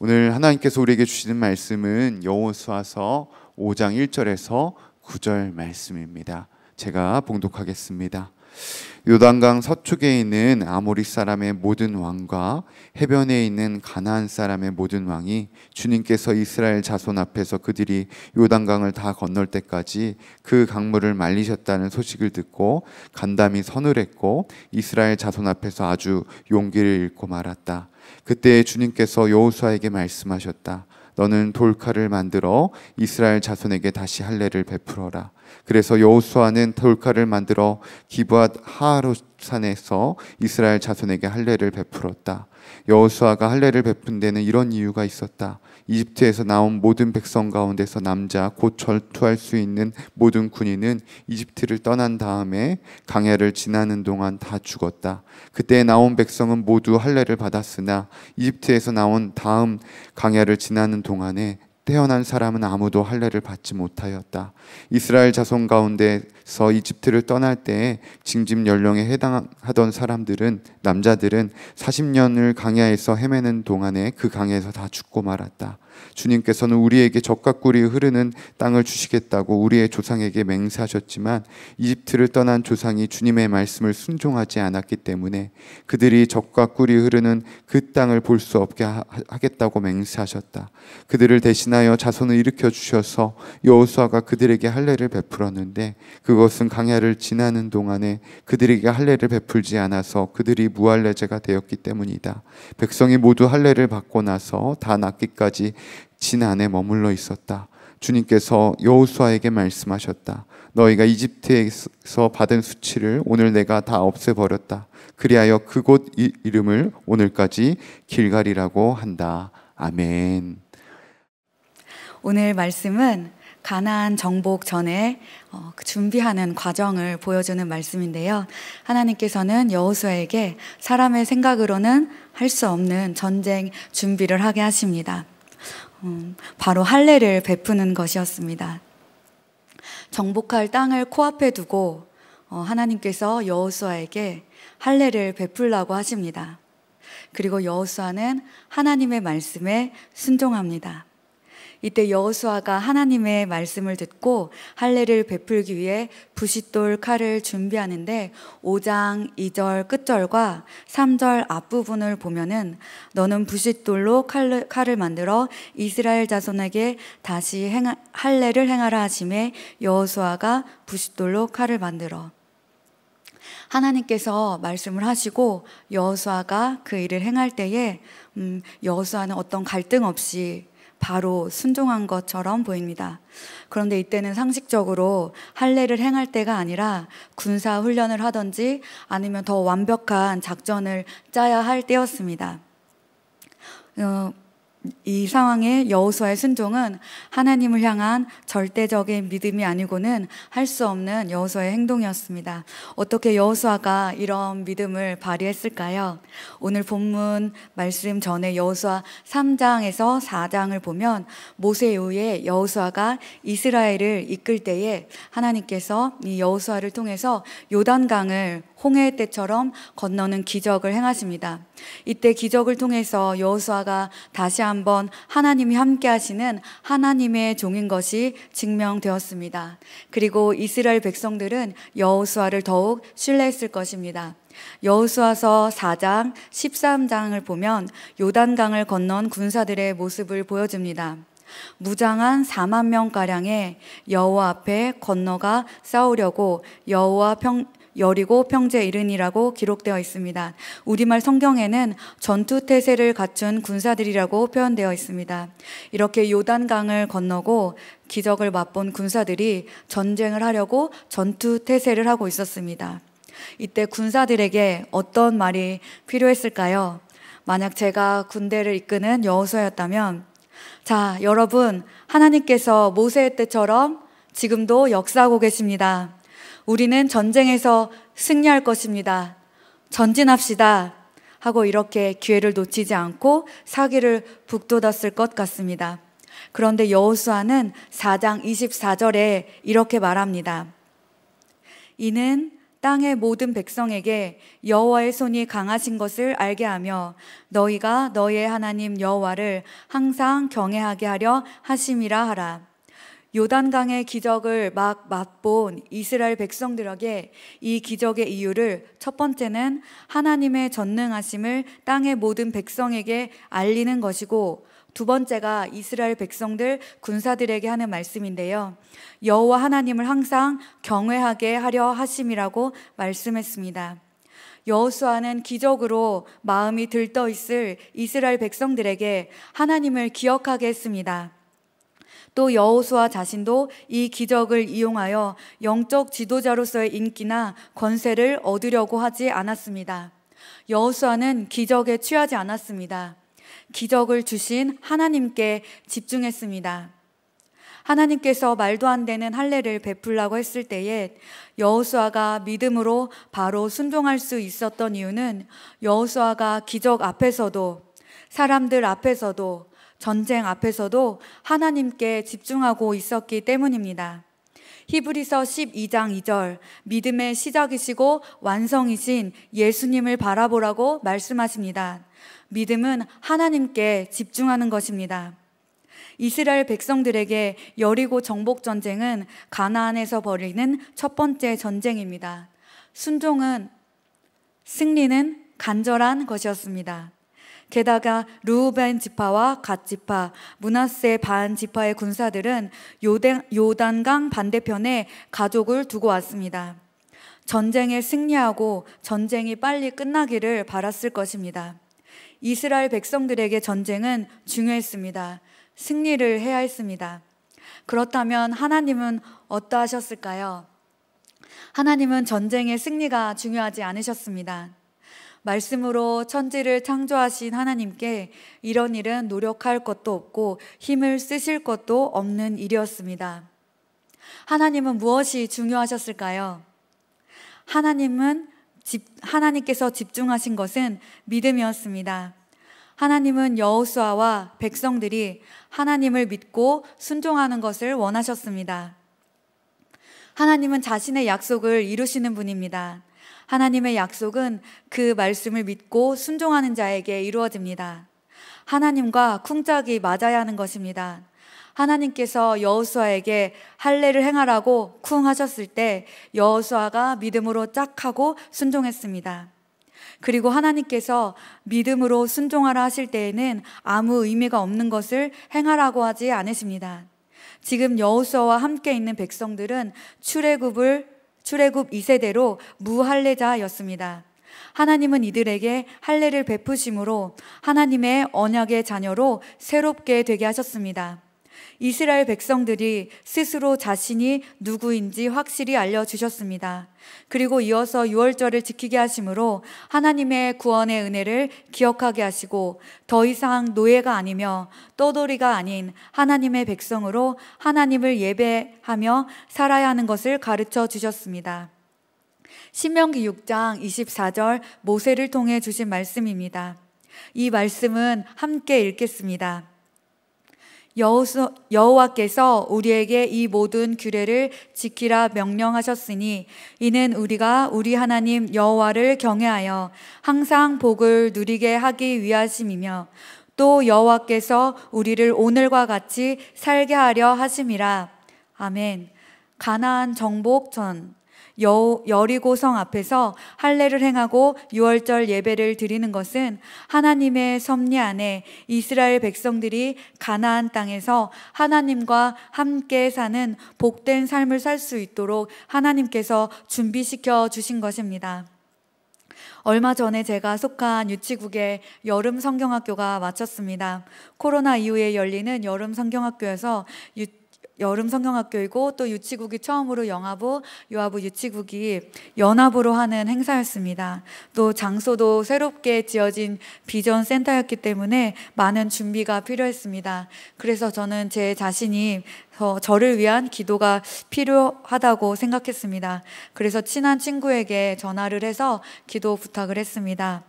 오늘 하나님께서 우리에게 주시는 말씀은 여호수아서 5장 1절에서 9절 말씀입니다. 제가 봉독하겠습니다. 요단강 서쪽에 있는 아모리 사람의 모든 왕과 해변에 있는 가나안 사람의 모든 왕이 주님께서 이스라엘 자손 앞에서 그들이 요단강을 다 건널 때까지 그 강물을 말리셨다는 소식을 듣고 간담이 서늘했고 이스라엘 자손 앞에서 아주 용기를 잃고 말았다. 그때 주님께서 여호수아에게 말씀하셨다. 너는 돌칼을 만들어 이스라엘 자손에게 다시 할례를 베풀어라. 그래서 여호수아는 돌칼을 만들어 기브앗 하하로산에서 이스라엘 자손에게 할례를 베풀었다. 여호수아가 할례를 베푼 데는 이런 이유가 있었다. 이집트에서 나온 모든 백성 가운데서 남자 곧 절투할 수 있는 모든 군인은 이집트를 떠난 다음에 강해를 지나는 동안 다 죽었다. 그때 나온 백성은 모두 할례를 받았으나 이집트에서 나온 다음 강해를 지나는 동안에 태어난 사람은 아무도 할례를 받지 못하였다. 이스라엘 자손 가운데 서 이집트를 떠날 때에 징집 연령에 해당하던 사람들은 남자들은 40년을 강야에서 헤매는 동안에 그 강에서 다 죽고 말았다. 주님께서는 우리에게 적과 꿀이 흐르는 땅을 주시겠다고 우리의 조상에게 맹세하셨지만 이집트를 떠난 조상이 주님의 말씀을 순종하지 않았기 때문에 그들이 적과 꿀이 흐르는 그 땅을 볼 수 없게 하겠다고 맹세하셨다. 그들을 대신하여 자손을 일으켜 주셔서 여호수아가 그들에게 할례를 베풀었는데 그 그것은 강야를 지나는 동안에 그들에게 할례를 베풀지 않아서 그들이 무할례제가 되었기 때문이다. 백성이 모두 할례를 받고 나서 다 낫기까지 진 안에 머물러 있었다. 주님께서 여호수아에게 말씀하셨다. 너희가 이집트에서 받은 수치를 오늘 내가 다 없애버렸다. 그리하여 그곳 이름을 오늘까지 길갈이라고 한다. 아멘. 오늘 말씀은 가난 정복 전에 어, 그 준비하는 과정을 보여주는 말씀인데요. 하나님께서는 여호수아에게 사람의 생각으로는 할 수 없는 전쟁 준비를 하게 하십니다. 음, 바로 할례를 베푸는 것이었습니다. 정복할 땅을 코앞에 두고 어, 하나님께서 여호수아에게 할례를 베풀라고 하십니다. 그리고 여호수아는 하나님의 말씀에 순종합니다. 이때 여호수아가 하나님의 말씀을 듣고 할례를 베풀기 위해 부싯돌 칼을 준비하는데 5장 2절 끝절과 3절 앞부분을 보면은 너는 부싯돌로 칼을, 칼을 만들어 이스라엘 자손에게 다시 행하, 할례를 행하라 하심에 여호수아가 부싯돌로 칼을 만들어 하나님께서 말씀을 하시고 여호수아가 그 일을 행할 때에 음, 여호수아는 어떤 갈등 없이 바로 순종한 것처럼 보입니다. 그런데 이때는 상식적으로 할례를 행할 때가 아니라 군사 훈련을 하든지 아니면 더 완벽한 작전을 짜야 할 때였습니다. 어, 이 상황에 여호수아의 순종은 하나님을 향한 절대적인 믿음이 아니고는 할 수 없는 여호수아의 행동이었습니다. 어떻게 여호수아가 이런 믿음을 발휘했을까요? 오늘 본문 말씀 전에 여호수아 3장에서 4장을 보면 모세 이후에 여호수아가 이스라엘을 이끌 때에 하나님께서 이 여호수아를 통해서 요단강을 홍해 때처럼 건너는 기적을 행하십니다. 이때 기적을 통해서 여호수아가 다시 한번 하나님이 함께 하시는 하나님의 종인 것이 증명되었습니다. 그리고 이스라엘 백성들은 여호수아를 더욱 신뢰했을 것입니다. 여호수아서 4장 13장을 보면 요단강을 건넌 군사들의 모습을 보여줍니다. 무장한 4만 명가량의 여호와 앞에 건너가 싸우려고 여호와 평 여리고 평제 이른이라고 기록되어 있습니다. 우리말 성경에는 전투 태세를 갖춘 군사들이라고 표현되어 있습니다. 이렇게 요단강을 건너고 기적을 맛본 군사들이 전쟁을 하려고 전투 태세를 하고 있었습니다. 이때 군사들에게 어떤 말이 필요했을까요? 만약 제가 군대를 이끄는 여호수아였다면 자, 여러분, 하나님께서 모세 때처럼 지금도 역사하고 계십니다. 우리는 전쟁에서 승리할 것입니다. 전진합시다. 하고 이렇게 기회를 놓치지 않고 사기를 북돋았을 것 같습니다. 그런데 여호수아는 4장 24절에 이렇게 말합니다. 이는 땅의 모든 백성에게 여호와의 손이 강하신 것을 알게 하며 너희가 너희의 하나님 여호와를 항상 경외하게 하려 하심이라 하라. 요단강의 기적을 막 맛본 이스라엘 백성들에게 이 기적의 이유를 첫 번째는 하나님의 전능하심을 땅의 모든 백성에게 알리는 것이고 두 번째가 이스라엘 백성들 군사들에게 하는 말씀인데요. 여호와 하나님을 항상 경외하게 하려 하심이라고 말씀했습니다. 여호수아는 기적으로 마음이 들떠 있을 이스라엘 백성들에게 하나님을 기억하게 했습니다. 또 여호수아 자신도 이 기적을 이용하여 영적 지도자로서의 인기나 권세를 얻으려고 하지 않았습니다. 여호수아는 기적에 취하지 않았습니다. 기적을 주신 하나님께 집중했습니다. 하나님께서 말도 안 되는 할례를 베풀라고 했을 때에 여호수아가 믿음으로 바로 순종할 수 있었던 이유는 여호수아가 기적 앞에서도 사람들 앞에서도 전쟁 앞에서도 하나님께 집중하고 있었기 때문입니다. 히브리서 12장 2절, 믿음의 시작이시고 완성이신 예수님을 바라보라고 말씀하십니다. 믿음은 하나님께 집중하는 것입니다. 이스라엘 백성들에게 여리고 정복 전쟁은 가나안에서 벌이는 첫 번째 전쟁입니다. 순종은 승리는 간절한 것이었습니다. 게다가 루벤 지파와 갓 지파, 문하세 반 지파의 군사들은 요단, 강 반대편에 가족을 두고 왔습니다. 전쟁에 승리하고 전쟁이 빨리 끝나기를 바랐을 것입니다. 이스라엘 백성들에게 전쟁은 중요했습니다. 승리를 해야 했습니다. 그렇다면 하나님은 어떠하셨을까요? 하나님은 전쟁의 승리가 중요하지 않으셨습니다. 말씀으로 천지를 창조하신 하나님께 이런 일은 노력할 것도 없고 힘을 쓰실 것도 없는 일이었습니다. 하나님은 무엇이 중요하셨을까요? 하나님은 집, 하나님께서 집중하신 것은 믿음이었습니다. 하나님은 여호수아와 백성들이 하나님을 믿고 순종하는 것을 원하셨습니다. 하나님은 자신의 약속을 이루시는 분입니다. 하나님의 약속은 그 말씀을 믿고 순종하는 자에게 이루어집니다. 하나님과 쿵짝이 맞아야 하는 것입니다. 하나님께서 여호수아에게 할례를 행하라고 쿵 하셨을 때 여호수아가 믿음으로 짝하고 순종했습니다. 그리고 하나님께서 믿음으로 순종하라 하실 때에는 아무 의미가 없는 것을 행하라고 하지 않으십니다. 지금 여호수아와 함께 있는 백성들은 출애굽을 출애굽 2세대로 무할례자였습니다. 하나님은 이들에게 할례를 베푸심으로 하나님의 언약의 자녀로 새롭게 되게 하셨습니다. 이스라엘 백성들이 스스로 자신이 누구인지 확실히 알려주셨습니다. 그리고 이어서 6월절을 지키게 하심으로 하나님의 구원의 은혜를 기억하게 하시고 더 이상 노예가 아니며 떠돌이가 아닌 하나님의 백성으로 하나님을 예배하며 살아야 하는 것을 가르쳐 주셨습니다. 신명기 6장 24절 모세를 통해 주신 말씀입니다. 이 말씀은 함께 읽겠습니다. 여호수, 여호와께서 우리에게 이 모든 규례를 지키라 명령하셨으니 이는 우리가 우리 하나님 여호와를 경외하여 항상 복을 누리게 하기 위하심이며 또 여호와께서 우리를 오늘과 같이 살게 하려 하심이라 아멘. 가나안 정복 전 여, 여리고성 앞에서 할례를 행하고 유월절 예배를 드리는 것은 하나님의 섭리 안에 이스라엘 백성들이 가나안 땅에서 하나님과 함께 사는 복된 삶을 살 수 있도록 하나님께서 준비시켜 주신 것입니다. 얼마 전에 제가 속한 유치국의 여름 성경학교가 마쳤습니다. 코로나 이후에 열리는 여름 성경학교에서 유, 여름 성경학교이고 또 유치국이 처음으로 영화부, 유아부 유치국이 연합으로 하는 행사였습니다. 또 장소도 새롭게 지어진 비전 센터였기 때문에 많은 준비가 필요했습니다. 그래서 저는 제 자신이 저를 위한 기도가 필요하다고 생각했습니다. 그래서 친한 친구에게 전화를 해서 기도 부탁을 했습니다.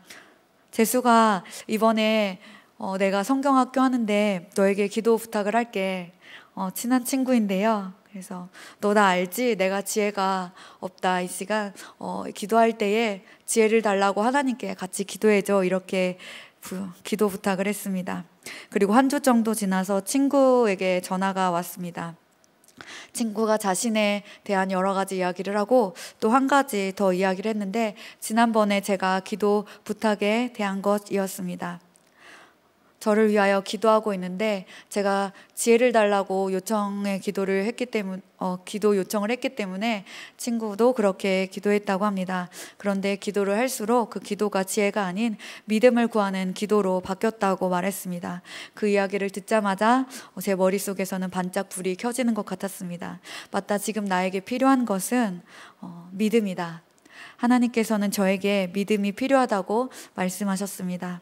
재수가 이번에 어, 내가 성경학교 하는데 너에게 기도 부탁을 할게. 어, 친한 친구인데요. 그래서 너 나 알지? 내가 지혜가 없다. 이 시간 어, 기도할 때에 지혜를 달라고 하나님께 같이 기도해 줘. 이렇게 부, 기도 부탁을 했습니다. 그리고 한 주 정도 지나서 친구에게 전화가 왔습니다. 친구가 자신에 대한 여러 가지 이야기를 하고 또 한 가지 더 이야기를 했는데 지난번에 제가 기도 부탁에 대한 것이었습니다. 저를 위하여 기도하고 있는데 제가 지혜를 달라고 요청의 기도를 했기 때문 어, 기도 요청을 했기 때문에 친구도 그렇게 기도했다고 합니다. 그런데 기도를 할수록 그 기도가 지혜가 아닌 믿음을 구하는 기도로 바뀌었다고 말했습니다. 그 이야기를 듣자마자 어, 제 머릿속에서는 반짝 불이 켜지는 것 같았습니다. 맞다, 지금 나에게 필요한 것은 어, 믿음이다. 하나님께서는 저에게 믿음이 필요하다고 말씀하셨습니다.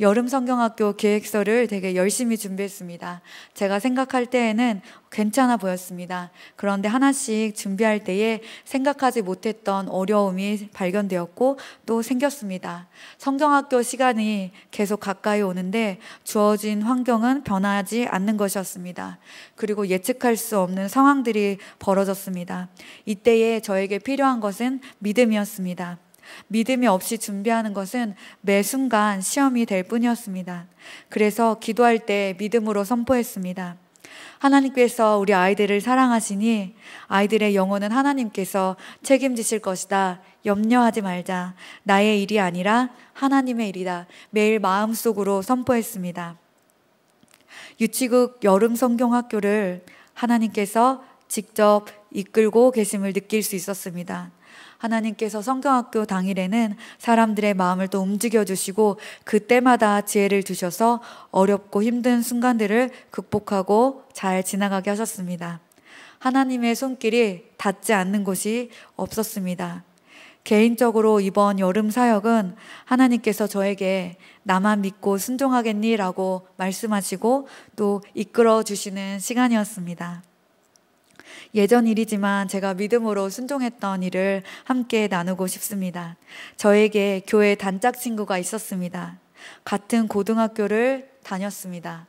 여름 성경학교 계획서를 되게 열심히 준비했습니다. 제가 생각할 때에는 괜찮아 보였습니다. 그런데 하나씩 준비할 때에 생각하지 못했던 어려움이 발견되었고 또 생겼습니다. 성경학교 시간이 계속 가까이 오는데 주어진 환경은 변하지 않는 것이었습니다. 그리고 예측할 수 없는 상황들이 벌어졌습니다. 이때에 저에게 필요한 것은 믿음이었습니다. 믿음이 없이 준비하는 것은 매 순간 시험이 될 뿐이었습니다. 그래서 기도할 때 믿음으로 선포했습니다. 하나님께서 우리 아이들을 사랑하시니 아이들의 영혼은 하나님께서 책임지실 것이다. 염려하지 말자. 나의 일이 아니라 하나님의 일이다. 매일 마음속으로 선포했습니다. 유치국 여름 성경학교를 하나님께서 직접 이끌고 계심을 느낄 수 있었습니다. 하나님께서 성경학교 당일에는 사람들의 마음을 또 움직여주시고 그때마다 지혜를 주셔서 어렵고 힘든 순간들을 극복하고 잘 지나가게 하셨습니다. 하나님의 손길이 닿지 않는 곳이 없었습니다. 개인적으로 이번 여름 사역은 하나님께서 저에게 나만 믿고 순종하겠니? 라고 말씀하시고 또 이끌어 주시는 시간이었습니다. 예전 일이지만 제가 믿음으로 순종했던 일을 함께 나누고 싶습니다. 저에게 교회 단짝 친구가 있었습니다. 같은 고등학교를 다녔습니다.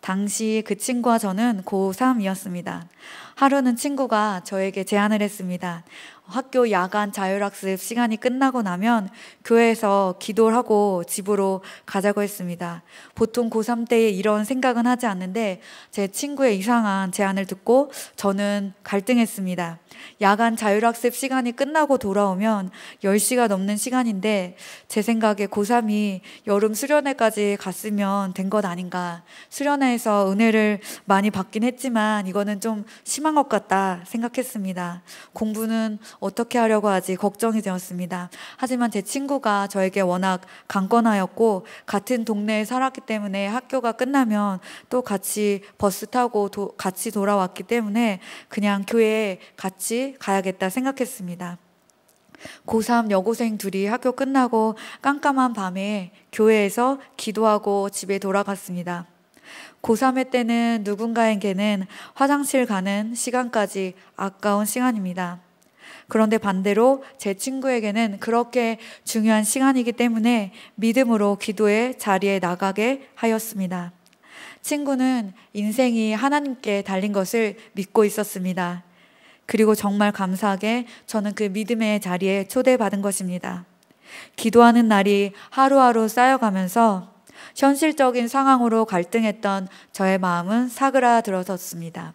당시 그 친구와 저는 고3이었습니다. 하루는 친구가 저에게 제안을 했습니다. 학교 야간 자율학습 시간이 끝나고 나면 교회에서 기도를 하고 집으로 가자고 했습니다. 보통 고3 때에 이런 생각은 하지 않는데 제 친구의 이상한 제안을 듣고 저는 갈등했습니다. 야간 자율학습 시간이 끝나고 돌아오면 10시가 넘는 시간인데 제 생각에 고3이 여름 수련회까지 갔으면 된 것 아닌가. 수련회에서 은혜를 많이 받긴 했지만 이거는 좀 심한 것 같다 생각했습니다. 공부는 어떻게 하려고 하지 걱정이 되었습니다. 하지만 제 친구가 저에게 워낙 강건하였고 같은 동네에 살았기 때문에 학교가 끝나면 또 같이 버스 타고 도, 같이 돌아왔기 때문에 그냥 교회에 같이 가야겠다 생각했습니다. 고3 여고생 둘이 학교 끝나고 깜깜한 밤에 교회에서 기도하고 집에 돌아갔습니다. 고3의 때는 누군가에게는 화장실 가는 시간까지 아까운 시간입니다. 그런데 반대로 제 친구에게는 그렇게 중요한 시간이기 때문에 믿음으로 기도의 자리에 나가게 하였습니다. 친구는 인생이 하나님께 달린 것을 믿고 있었습니다. 그리고 정말 감사하게 저는 그 믿음의 자리에 초대받은 것입니다. 기도하는 날이 하루하루 쌓여가면서 현실적인 상황으로 갈등했던 저의 마음은 사그라들어섰습니다.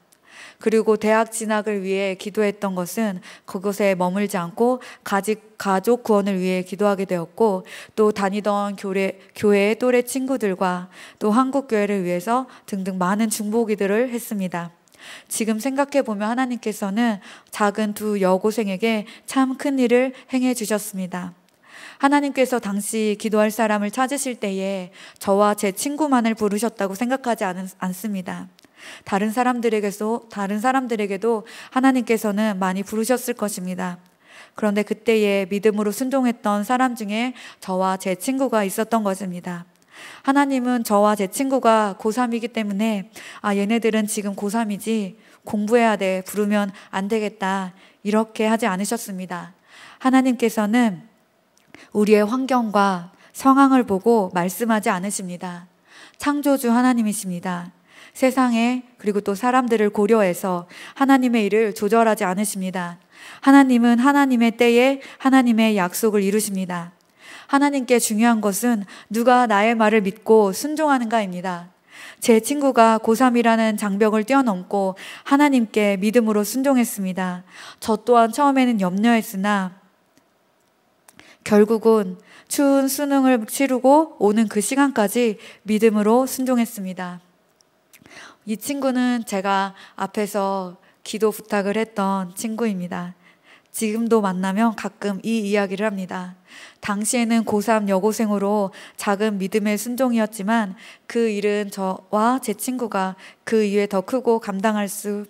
그리고 대학 진학을 위해 기도했던 것은 그곳에 머물지 않고 가직 가족 구원을 위해 기도하게 되었고 또 다니던 교회 교회의 또래 친구들과 또 한국 교회를 위해서 등등 많은 중보기들을 했습니다. 지금 생각해 보면 하나님께서는 작은 두 여고생에게 참 큰 일을 행해 주셨습니다. 하나님께서 당시 기도할 사람을 찾으실 때에 저와 제 친구만을 부르셨다고 생각하지 않, 않습니다. 다른 사람들에게도 다른 사람들에게도 하나님께서는 많이 부르셨을 것입니다. 그런데 그때에 믿음으로 순종했던 사람 중에 저와 제 친구가 있었던 것입니다. 하나님은 저와 제 친구가 고3이기 때문에 아, 얘네들은 지금 고3이지 공부해야 돼. 부르면 안 되겠다. 이렇게 하지 않으셨습니다. 하나님께서는 우리의 환경과 상황을 보고 말씀하지 않으십니다. 창조주 하나님이십니다. 세상에 그리고 또 사람들을 고려해서 하나님의 일을 조절하지 않으십니다. 하나님은 하나님의 때에 하나님의 약속을 이루십니다. 하나님께 중요한 것은 누가 나의 말을 믿고 순종하는가입니다. 제 친구가 고3이라는 장벽을 뛰어넘고 하나님께 믿음으로 순종했습니다. 저 또한 처음에는 염려했으나 결국은 추운 수능을 치르고 오는 그 시간까지 믿음으로 순종했습니다. 이 친구는 제가 앞에서 기도 부탁을 했던 친구입니다. 지금도 만나면 가끔 이 이야기를 합니다. 당시에는 고3 여고생으로 작은 믿음의 순종이었지만 그 일은 저와 제 친구가 그 이외 더 크고 감당할 수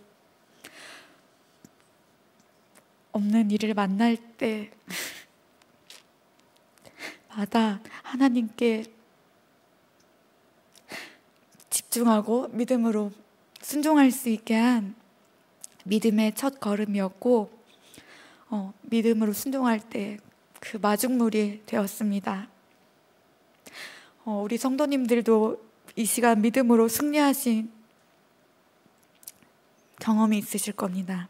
없는 일을 만날 때 마다 하나님께 집중하고 믿음으로 순종할 수 있게 한 믿음의 첫 걸음이었고 어, 믿음으로 순종할 때 그 마중물이 되었습니다. 어, 우리 성도님들도 이 시간 믿음으로 승리하신 경험이 있으실 겁니다.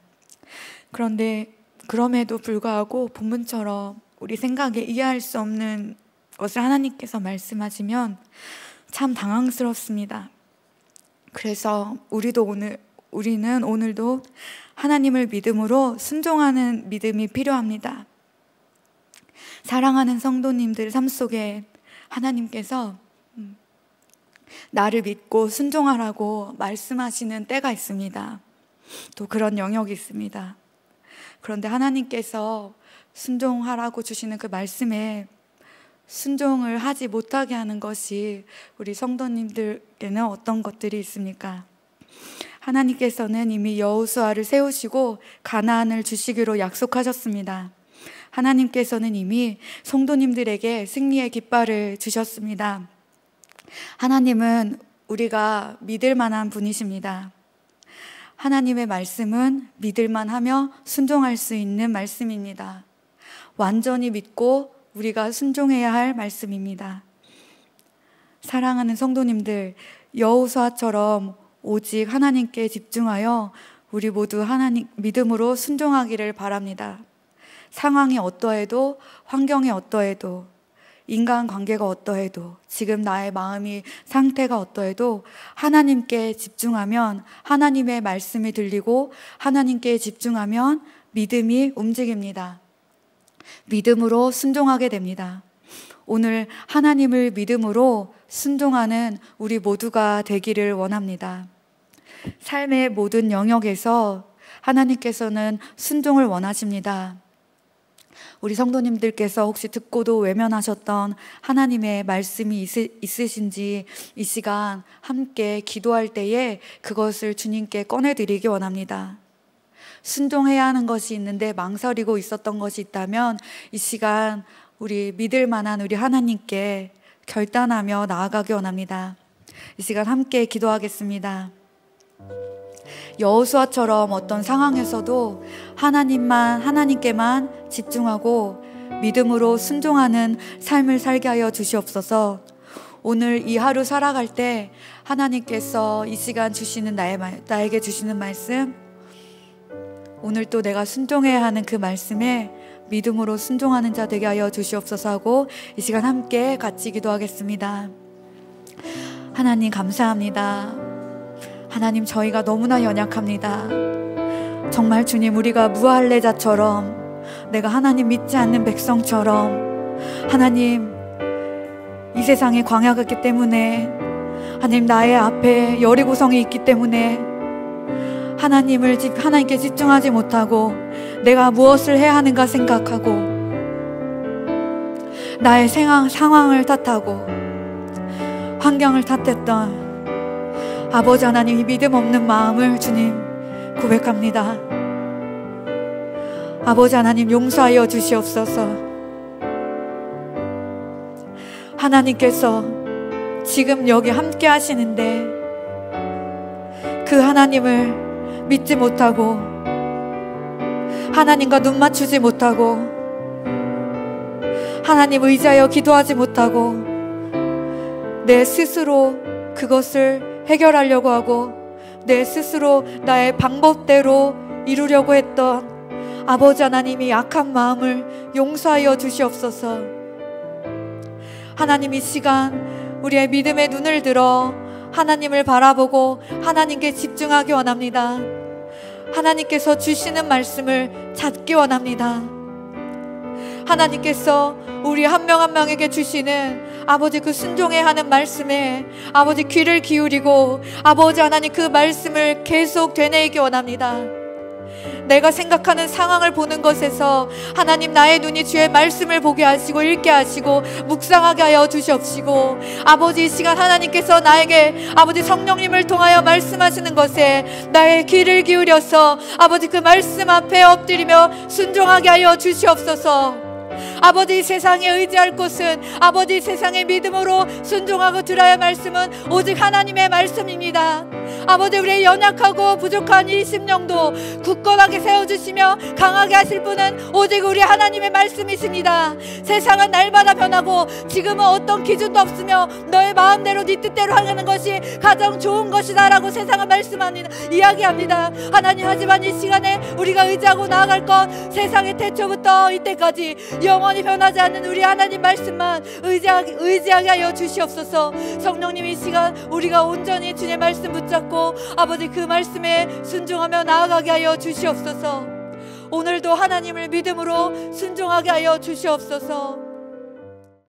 그런데 그럼에도 불구하고 본문처럼 우리 생각에 이해할 수 없는 것을 하나님께서 말씀하시면 참 당황스럽습니다. 그래서 우리도 오늘 우리는 오늘도 하나님을 믿음으로 순종하는 믿음이 필요합니다. 사랑하는 성도님들 삶 속에 하나님께서 음, 나를 믿고 순종하라고 말씀하시는 때가 있습니다. 또 그런 영역이 있습니다. 그런데 하나님께서 순종하라고 주시는 그 말씀에 순종을 하지 못하게 하는 것이 우리 성도님들에는 어떤 것들이 있습니까? 하나님께서는 이미 여호수아를 세우시고 가나안을 주시기로 약속하셨습니다. 하나님께서는 이미 성도님들에게 승리의 깃발을 주셨습니다. 하나님은 우리가 믿을 만한 분이십니다. 하나님의 말씀은 믿을 만하며 순종할 수 있는 말씀입니다. 완전히 믿고 우리가 순종해야 할 말씀입니다. 사랑하는 성도님들, 여호수아처럼 오직 하나님께 집중하여 우리 모두 하나님 믿음으로 순종하기를 바랍니다. 상황이 어떠해도 환경이 어떠해도 인간 관계가 어떠해도 지금 나의 마음이 상태가 어떠해도 하나님께 집중하면 하나님의 말씀이 들리고 하나님께 집중하면 믿음이 움직입니다. 믿음으로 순종하게 됩니다. 오늘 하나님을 믿음으로 순종하는 우리 모두가 되기를 원합니다. 삶의 모든 영역에서 하나님께서는 순종을 원하십니다. 우리 성도님들께서 혹시 듣고도 외면하셨던 하나님의 말씀이 있으, 신지이 시간 함께 기도할 때에 그것을 주님께 꺼내드리기 원합니다. 순종해야 하는 것이 있는데 망설이고 있었던 것이 있다면 이 시간 우리 믿을 만한 우리 하나님께 결단하며 나아가기 원합니다. 이 시간 함께 기도하겠습니다. 여호수아처럼 어떤 상황에서도 하나님만 하나님께만 집중하고 믿음으로 순종하는 삶을 살게 하여 주시옵소서. 오늘 이 하루 살아갈 때 하나님께서 이 시간 주시는 나에게 주시는 말씀 오늘 또 내가 순종해야 하는 그 말씀에 믿음으로 순종하는 자 되게 하여 주시옵소서 하고 이 시간 함께 같이 기도하겠습니다. 하나님 감사합니다. 하나님 저희가 너무나 연약합니다. 정말 주님 우리가 무할례자처럼 내가 하나님 믿지 않는 백성처럼 하나님 이 세상에 광야가 있기 때문에 하나님 나의 앞에 여리고성이 있기 때문에 하나님을 하나님께 집중하지 못하고 내가 무엇을 해야 하는가 생각하고 나의 생황, 상황을 탓하고 환경을 탓했던 아버지 하나님 이 믿음 없는 마음을 주님 고백합니다. 아버지 하나님 용서하여 주시옵소서. 하나님께서 지금 여기 함께 하시는데 그 하나님을 믿지 못하고 하나님과 눈 맞추지 못하고 하나님 의지하여 기도하지 못하고 내 스스로 그것을 해결하려고 하고 내 스스로 나의 방법대로 이루려고 했던 아버지 하나님이 약한 마음을 용서하여 주시옵소서. 하나님 이 시간 우리의 믿음의 눈을 들어 하나님을 바라보고 하나님께 집중하기 원합니다. 하나님께서 주시는 말씀을 찾기 원합니다. 하나님께서 우리 한 명 한 명에게 주시는 아버지 그 순종해 하는 말씀에 아버지 귀를 기울이고 아버지 하나님 그 말씀을 계속 되뇌이기 원합니다. 내가 생각하는 상황을 보는 것에서 하나님 나의 눈이 주의 말씀을 보게 하시고 읽게 하시고 묵상하게 하여 주시옵시고 아버지 이 시간 하나님께서 나에게 아버지 성령님을 통하여 말씀하시는 것에 나의 귀를 기울여서 아버지 그 말씀 앞에 엎드리며 순종하게 하여 주시옵소서. 아버지 세상에 의지할 것은 아버지 세상의 믿음으로 순종하고 들어야 말씀은 오직 하나님의 말씀입니다. 아버지 우리의 연약하고 부족한 이 심령도 굳건하게 세워주시며 강하게 하실 분은 오직 우리 하나님의 말씀이십니다 세상은 날마다 변하고 지금은 어떤 기준도 없으며 너의 마음대로 네 뜻대로 하는 것이 가장 좋은 것이다 라고 세상은 말씀하는 이야기합니다 하나님 하지만 이 시간에 우리가 의지하고 나아갈 건 세상의 태초부터 이때까지 영원히 변하지 않는 우리 하나님 말씀만 의지하게, 의지하게 하여 주시옵소서 성령님 이 시간 우리가 온전히 주님 말씀 붙잡고 받고 아버지 그 말씀에 순종하며 나아가게 하여 주시옵소서. 오늘도 하나님을 믿음으로 순종하게 하여 주시옵소서.